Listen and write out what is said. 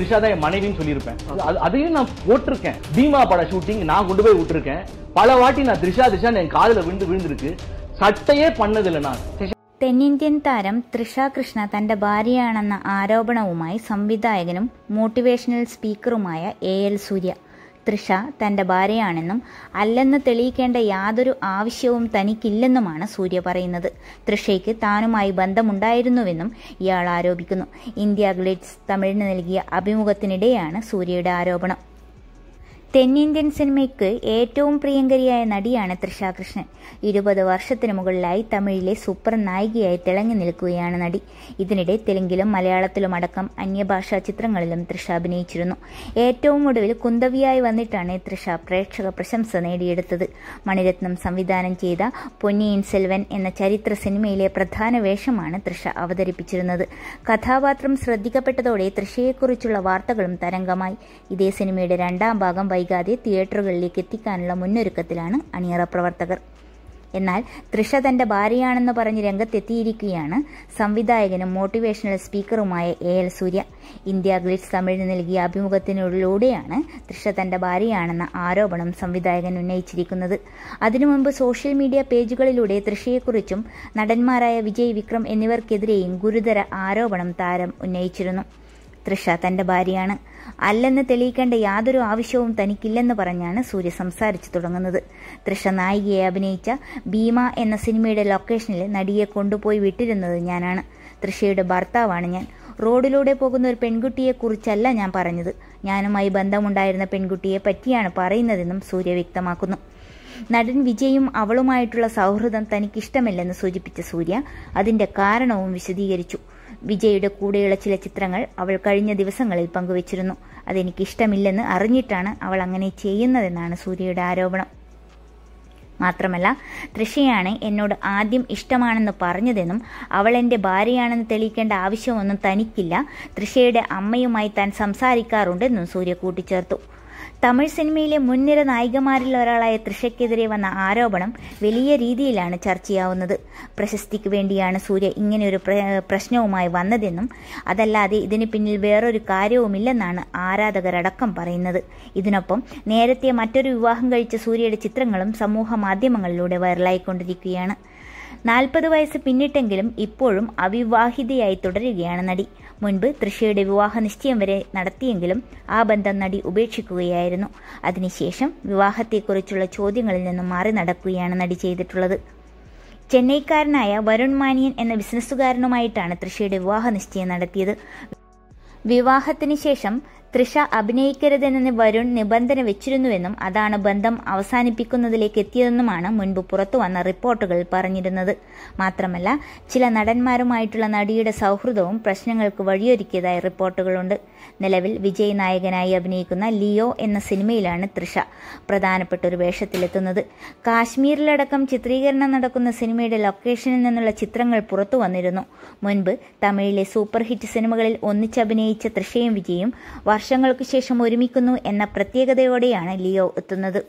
ரிஷாதா என் மனைவின்னு சொல்லியிருப்பேன் அதையும் நான் போட்டிருக்கேன் பீமா பட ஷூட்டிங் நான் கொண்டு போய் விட்டுருக்கேன் பல வாட்டி நான் த்ரிஷா த்ரிஷா என் காதில் விழுந்து விழுந்திருக்கு சட்டையே பண்ணதில்லை நான் തെന്നിന്ത്യൻ താരം തൃഷ கிருஷ்ண തന്റെ ഭാര്യയാണെന്ന ആരോപണവുമായി സംവിധായകനും മോട്ടിവേഷണൽ സ്പീക്കറുമായ എ എൽ സൂര്യ തൃഷ തൻ്റെ ഭാര്യയാണെന്നും അല്ലെന്ന് തെളിയിക്കേണ്ട യാതൊരു ആവശ്യവും തനിക്കില്ലെന്നുമാണ് സൂര്യ പറയുന്നത് തൃഷയ്ക്ക് താനുമായി ബന്ധമുണ്ടായിരുന്നുവെന്നും ഇയാൾ ആരോപിക്കുന്നു ഇന്ത്യ ഗ്ലിറ്റ്സ് തമിഴിന് നൽകിയ അഭിമുഖത്തിനിടെയാണ് സൂര്യയുടെ ആരോപണം തെന്നിന്ത്യൻ സിനിമയ്ക്ക് ഏറ്റവും പ്രിയങ്കരിയായ നടിയാണ് തൃഷ കൃഷ്ണൻ ഇരുപത് വർഷത്തിന് മുകളിലായി തമിഴിലെ സൂപ്പർ നായികയായി തിളങ്ങി നിൽക്കുകയാണ് നടി ഇതിനിടെ തെലുങ്കിലും മലയാളത്തിലും അടക്കം അന്യഭാഷാ ചിത്രങ്ങളിലും തൃഷ അഭിനയിച്ചിരുന്നു ഏറ്റവും ഒടുവിൽ കുന്തവിയായി വന്നിട്ടാണ് തൃഷ പ്രേക്ഷക പ്രശംസ നേടിയെടുത്തത് മണിരത്നം സംവിധാനം ചെയ്ത പൊന്നിയിൻ സെൽവൻ എന്ന ചരിത്ര സിനിമയിലെ പ്രധാന വേഷമാണ് തൃഷ അവതരിപ്പിച്ചിരുന്നത് കഥാപാത്രം ശ്രദ്ധിക്കപ്പെട്ടതോടെ തൃഷയെക്കുറിച്ചുള്ള വാർത്തകളും തരംഗമായി ഇതേ സിനിമയുടെ രണ്ടാം ഭാഗം വൈകാതെ തിയേറ്ററുകളിലേക്ക് എത്തിക്കാനുള്ള മുന്നൊരുക്കത്തിലാണ് അണിയറ പ്രവർത്തകർ എന്നാൽ തൃഷ തന്റെ ഭാര്യയാണെന്ന് പറഞ്ഞ് രംഗത്തെത്തിയിരിക്കുകയാണ് സംവിധായകനും മോട്ടിവേഷണൽ സ്പീക്കറുമായ A L Surya India Glitz തമിഴിന് നൽകിയ അഭിമുഖത്തിനുള്ളിലൂടെയാണ് തൃഷ തന്റെ ഭാര്യയാണെന്ന ആരോപണം സംവിധായകൻ ഉന്നയിച്ചിരിക്കുന്നത് അതിനു മുമ്പ് സോഷ്യൽ മീഡിയ പേജുകളിലൂടെ തൃഷയെക്കുറിച്ചും നടന്മാരായ വിജയ് വിക്രം എന്നിവർക്കെതിരെയും ഗുരുതര ആരോപണം താരം ഉന്നയിച്ചിരുന്നു തൃഷ തന്റെ ഭാര്യയാണ് അല്ലെന്ന് തെളിയിക്കേണ്ട യാതൊരു ആവശ്യവും തനിക്കില്ലെന്ന് പറഞ്ഞാണ് സൂര്യ സംസാരിച്ചു തുടങ്ങുന്നത് തൃഷ നായികയെ അഭിനയിച്ച ഭീമ എന്ന സിനിമയുടെ ലൊക്കേഷനിൽ നടിയെ കൊണ്ടുപോയി വിട്ടിരുന്നത് ഞാനാണ് തൃഷയുടെ ഭർത്താവാണ് ഞാൻ റോഡിലൂടെ പോകുന്ന ഒരു പെൺകുട്ടിയെക്കുറിച്ചല്ല ഞാൻ പറഞ്ഞത് ഞാനുമായി ബന്ധമുണ്ടായിരുന്ന പെൺകുട്ടിയെ പറ്റിയാണ് പറയുന്നതെന്നും സൂര്യ വ്യക്തമാക്കുന്നു നടൻ വിജയും അവളുമായിട്ടുള്ള സൗഹൃദം തനിക്കിഷ്ടമില്ലെന്ന് സൂചിപ്പിച്ച സൂര്യ അതിന്റെ കാരണവും വിശദീകരിച്ചു വിജയുടെ കൂടെയുള്ള ചില ചിത്രങ്ങൾ അവൾ കഴിഞ്ഞ ദിവസങ്ങളിൽ പങ്കുവച്ചിരുന്നു ഇഷ്ടമില്ലെന്ന് അറിഞ്ഞിട്ടാണ് അവൾ അങ്ങനെ ചെയ്യുന്നതെന്നാണ് സൂര്യയുടെ ആരോപണം മാത്രമല്ല തൃഷയാണ് എന്നോട് ആദ്യം ഇഷ്ടമാണെന്ന് പറഞ്ഞതെന്നും അവൾ എൻ്റെ ഭാര്യയാണെന്ന് തെളിയിക്കേണ്ട ആവശ്യമൊന്നും തനിക്കില്ല തൃഷയുടെ അമ്മയുമായി താൻ സംസാരിക്കാറുണ്ടെന്നും സൂര്യ കൂട്ടിച്ചേർത്തു തമിഴ് സിനിമയിലെ മുൻനിര നായികമാരിൽ ഒരാളായ തൃഷയ്ക്കെതിരെ വന്ന ആരോപണം വലിയ രീതിയിലാണ് ചർച്ചയാവുന്നത് പ്രശസ്തിക്ക് വേണ്ടിയാണ് സൂര്യ ഇങ്ങനെയൊരു പ്രശ്നവുമായി വന്നതെന്നും അതല്ലാതെ ഇതിന് പിന്നിൽ വേറൊരു കാര്യവുമില്ലെന്നാണ് ആരാധകരടക്കം പറയുന്നത് ഇതിനൊപ്പം നേരത്തെ മറ്റൊരു വിവാഹം കഴിച്ച സൂര്യയുടെ ചിത്രങ്ങളും സമൂഹ മാധ്യമങ്ങളിലൂടെ വൈറലായിക്കൊണ്ടിരിക്കുകയാണ് നാൽപ്പത് വയസ്സ് പിന്നിട്ടെങ്കിലും ഇപ്പോഴും അവിവാഹിതയായി തുടരുകയാണ് നടി മുൻപ് തൃശയുടെ വിവാഹ നിശ്ചയം വരെ നടത്തിയെങ്കിലും ആ ബന്ധം നടി ഉപേക്ഷിക്കുകയായിരുന്നു അതിനുശേഷം വിവാഹത്തെക്കുറിച്ചുള്ള ചോദ്യങ്ങളിൽ നിന്നും മാറി നടക്കുകയാണ് നടി ചെയ്തിട്ടുള്ളത് ചെന്നൈക്കാരനായ വരുൺ മാനിയൻ എന്ന ബിസിനസ്സുകാരനുമായിട്ടാണ് തൃശയുടെ വിവാഹ നിശ്ചയം നടത്തിയത് വിവാഹത്തിന് ശേഷം തൃഷ അഭിനയിക്കരുതെന്ന് വരുൺ നിബന്ധന വെച്ചിരുന്നുവെന്നും അതാണ് ബന്ധം അവസാനിപ്പിക്കുന്നതിലേക്ക് എത്തിയതെന്നുമാണ് മുൻപ് പുറത്തു വന്ന റിപ്പോർട്ടുകൾ പറഞ്ഞിരുന്നത് മാത്രമല്ല ചില നടന്മാരുമായിട്ടുള്ള നടിയുടെ സൗഹൃദവും പ്രശ്നങ്ങൾക്ക് വഴിയൊരുക്കിയതായി റിപ്പോർട്ടുകളുണ്ട് നിലവിൽ വിജയ് നായകനായി അഭിനയിക്കുന്ന ലിയോ എന്ന സിനിമയിലാണ് തൃഷ പ്രധാനപ്പെട്ട ഒരു വേഷത്തിലെത്തുന്നത് കാശ്മീരിലടക്കം ചിത്രീകരണം നടക്കുന്ന സിനിമയുടെ ലൊക്കേഷനിൽ നിന്നുള്ള ചിത്രങ്ങൾ പുറത്തു വന്നിരുന്നു മുൻപ് തമിഴിലെ സൂപ്പർ ഹിറ്റ് സിനിമകളിൽ ഒന്നിച്ചഭിനയിച്ച തൃഷയും വിജയും വർഷങ്ങൾക്കു ശേഷം ഒരുമിക്കുന്നു എന്ന പ്രത്യേകതയോടെയാണ് ലിയോ എത്തുന്നത്